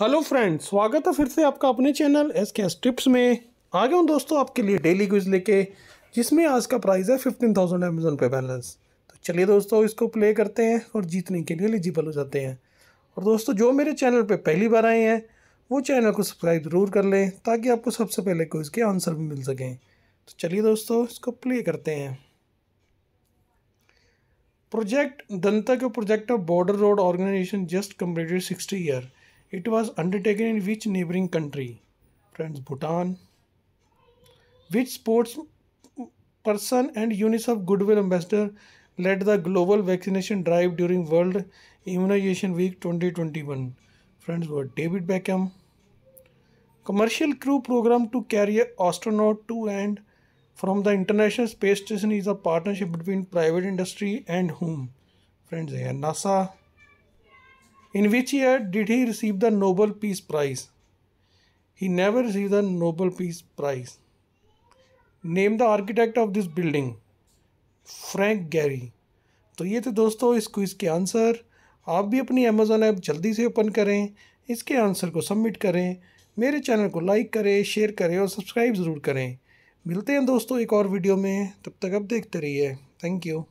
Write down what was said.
Hello friends स्वागत है फिर से आपका अपने channel S K S tips में आ गया हूँ दोस्तों आपके लिए डेली क्विज लेके जिसमें आज का प्राइस है फिफ्टीन थाउजेंड अमेजोन पे बैलेंस तो चलिए दोस्तों इसको प्ले करते हैं और जीतने के लिए एलिजिबल हो जाते हैं और दोस्तों जो मेरे चैनल पर पहली बार आए हैं वो चैनल को सब्सक्राइब ज़रूर कर लें ताकि आपको सबसे पहले क्विज़ के आंसर भी मिल सकें तो चलिए दोस्तों इसको प्ले करते हैं प्रोजेक्ट दंता के project of border road organisation just completed sixty year It was undertaken in which neighboring country? Friends, Bhutan. Which sports person and UNICEF Goodwill Ambassador led the global vaccination drive during World Immunization Week 2021? Friends, were David Beckham. Commercial crew program to carry astronaut to and from the International Space Station is a partnership between private industry and whom? Friends, here NASA. In which year did he receive the Nobel Peace Prize? He never received the Nobel Peace Prize. Name the architect of this building. Frank Gehry. तो ये थे दोस्तों इस quiz के answer आप भी अपनी Amazon app जल्दी से ओपन करें इसके आंसर को सबमिट करें मेरे चैनल को लाइक करें शेयर करें और सब्सक्राइब ज़रूर करें मिलते हैं दोस्तों एक और वीडियो में तब तक आप देखते रहिए थैंक यू